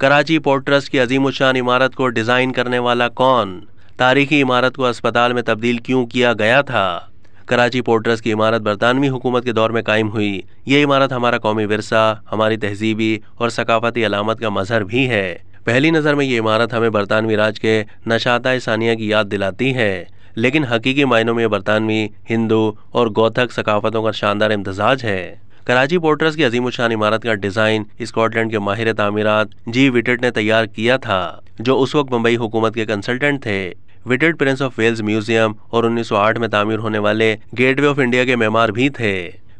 Karachi port trust की अजीम उशान इमारत को डिज़ाइन करने वाला कौन तारीखी इमारत को अस्पताल में तब्दील क्यों किया गया था कराची पोर्ट ट्रस्ट की इमारत बरतानवी हुकूमत के दौर में कायम हुई ये इमारत हमारा कौमी वरसा हमारी तहजीबी और सकाफती अलामत का मजहर भी है पहली नज़र में ये इमारत हमें बरतानवी राज के नशाता सानिया की याद दिलाती है लेकिन हकीकी मायनों में बरतानवी हिंदू और गौथक सकाफतों का शानदार इम्तजाज है कराची पोर्टर्स की अजीम शान इमारत का डिजाइन स्कॉटलैंड के माहिर तमीरत जी विटेट ने तैयार किया था जो उस वक्त मुंबई हुकूमत के कंसल्टेंट थे विटेड प्रिंस ऑफ वेल्स म्यूजियम और 1908 में तामीर होने वाले गेटवे ऑफ इंडिया के मेमार भी थे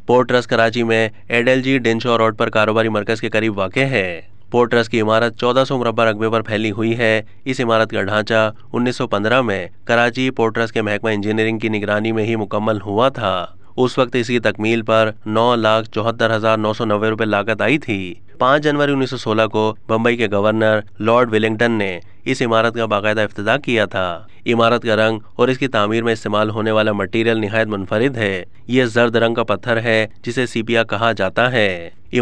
पोर्ट ट्रस्ट कराची में एडल जी डेंशो रोड पर कारोबारी मरकज के करीब वाक़ है पोर्ट ट्रस्ट की इमारत 1400 सौ मरबा रकबे पर फैली हुई है इस इमारत का ढांचा 1915 में कराची पोर्ट ट्रस्ट के महकमा इंजीनियरिंग की निगरानी में ही मुकम्मल हुआ था उस वक्त इसकी तकमील पर नौ लाख चौहत्तर हजार नौ सौ नब्बे रुपए लागत आई थी पाँच जनवरी 1916 को बम्बई के गवर्नर लॉर्ड विलिंगटन ने इस इमारत का बाकायदा इफ्तः किया था इमारत का रंग और इसकी तामीर में इस्तेमाल होने वाला मटेरियल नहायत मुनफरद है ये जर्द रंग का पत्थर है जिसे सीपिया कहा जाता है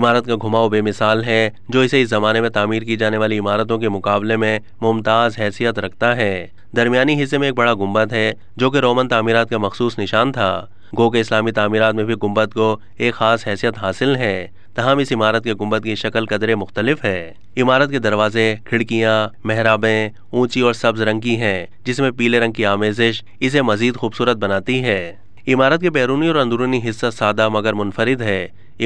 इमारत का घुमाव बेमिसाल है जो इसे इस जमाने में तामीर की जाने वाली इमारतों के मुकाबले में मुमताज़ हैसियत रखता है दरमियानी हिस्से में एक बड़ा गुम्बद है जो कि रोमन तामीरत का मखसूस निशान था गो के इस्लामी तमीरत में भी गुम्बद को एक ख़ास हैसियत हासिल है तहम इस इमारत के गुम्बद की शक्ल कदरे मुख्तलिफ है इमारत के दरवाजे खिड़कियाँ मेहराबें ऊंची और सब्ज रंग की हैं जिसमें पीले रंग की आमेजिश इसे मजीद खूबसूरत बनाती है इमारत के बैरूनी और अंदरूनी हिस्सा सादा मगर मुनफरद है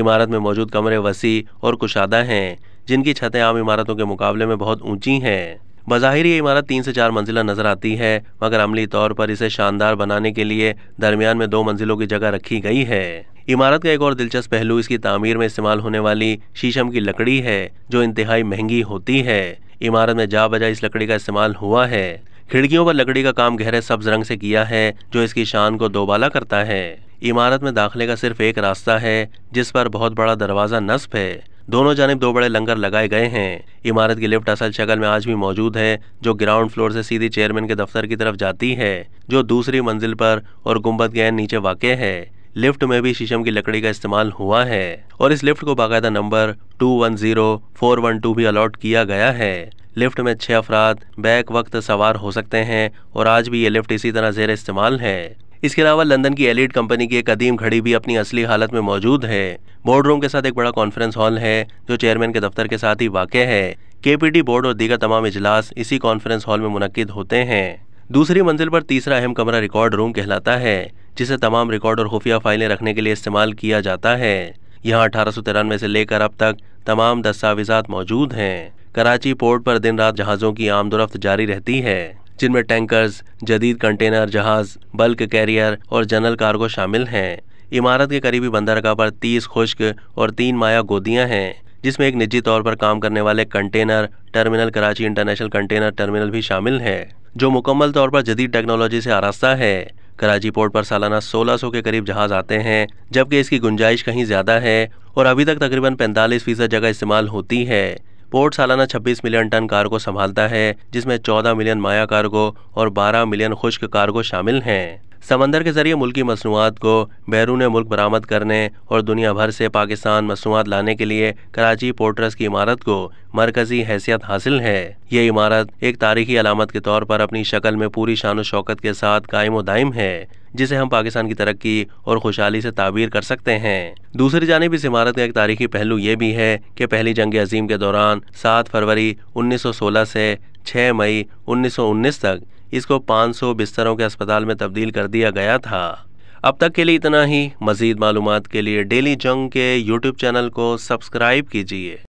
इमारत में मौजूद कमरे वसी और कुशादा हैं जिनकी छतें आम इमारतों के मुकाबले में बहुत ऊंची हैं बज़ाहिर ये इमारत तीन से चार मंजिला नज़र आती है मगर अमली तौर पर इसे शानदार बनाने के लिए दरमियान में दो मंजिलों की जगह रखी गई है इमारत का एक और दिलचस्प पहलू इसकी तामीर में इस्तेमाल होने वाली शीशम की लकड़ी है जो इंतहाई महंगी होती है इमारत में जा बजा इस लकड़ी का इस्तेमाल हुआ है खिड़कियों पर लकड़ी का काम गहरे सब्ज रंग से किया है जो इसकी शान को दोबाला करता है इमारत में दाखिले का सिर्फ एक रास्ता है जिस पर बहुत बड़ा दरवाज़ा नस्ब है दोनों जानब दो बड़े लंगर लगाए गए हैं इमारत की लिफ्ट असल शक्ल में आज भी मौजूद है जो ग्राउंड फ्लोर से सीधी चेयरमैन के दफ्तर की तरफ जाती है जो दूसरी मंजिल पर और गुम्बद गैन नीचे वाक़ है लिफ्ट में भी शीशम की लकड़ी का इस्तेमाल हुआ है और इस लिफ्ट को बाकायदा number two one zero four one two भी अलॉट किया गया है लिफ्ट में छः अफराद बैक वक्त सवार हो सकते हैं और आज भी ये लिफ्ट इसी तरह जेर इस्तेमाल है इसके अलावा लंदन की एलिट कंपनी की एक कदीम घड़ी भी अपनी असली हालत में मौजूद है बोर्ड रूम के साथ एक बड़ा कॉन्फ्रेंस हॉल है जो चेयरमैन के दफ्तर के साथ ही वाक़ है केपीटी बोर्ड और दीगर तमाम इजलास इसी कॉन्फ्रेंस हॉल में मुनद होते हैं दूसरी मंजिल पर तीसरा अहम कमरा रिकॉर्ड रूम कहलाता है जिसे तमाम रिकॉर्ड और खुफिया फाइलें रखने के लिए इस्तेमाल किया जाता है यहाँ अठारह से लेकर अब तक तमाम दस्तावेजात मौजूद हैं कराची पोर्ट पर दिन रात जहाज़ों की आमदोरफ्त जारी रहती है जिनमें टैंकर्स जदीद कंटेनर जहाज बल्क कैरियर और जनरल कार्गो शामिल हैं इमारत के करीबी बंदरगाह पर तीस खुश्क और तीन माया गोदियां हैं जिसमें एक निजी तौर पर काम करने वाले container terminal Karachi international container terminal भी शामिल है जो मुकम्मल तौर पर जदीद टेक्नोलॉजी से आरास्ता है कराची पोर्ट पर सालाना 1600 के करीब जहाज आते हैं जबकि इसकी गुंजाइश कहीं ज़्यादा है और अभी तक तकरीबन 45 फीसद जगह इस्तेमाल होती है पोर्ट सालाना 26 मिलियन टन कार्गो संभालता है जिसमें 14 मिलियन माया कार्गो और 12 मिलियन खुश्क कार्गो शामिल हैं समंदर के जरिए मुल्की मसनूआत को बैरून मुल्क बरामद करने और दुनिया भर से पाकिस्तान मसनूआत लाने के लिए कराची पोर्ट्रस की इमारत को मरकजी हैसियत हासिल है ये इमारत एक तारीखी अलामत के तौर पर अपनी शक्ल में पूरी शान शौकत के साथ कायम दायम है जिसे हम पाकिस्तान की तरक्की और खुशहाली से ताबीर कर सकते हैं दूसरी जानब इस इमारत का एक तारीखी पहलू ये भी है कि पहली जंग अजीम के दौरान सात फरवरी 1916 से 6 मई 1919 तक इसको 500 बिस्तरों के अस्पताल में तब्दील कर दिया गया था अब तक के लिए इतना ही मज़ीद मालूम के लिए डेली जंग के यूट्यूब चैनल को सब्सक्राइब कीजिए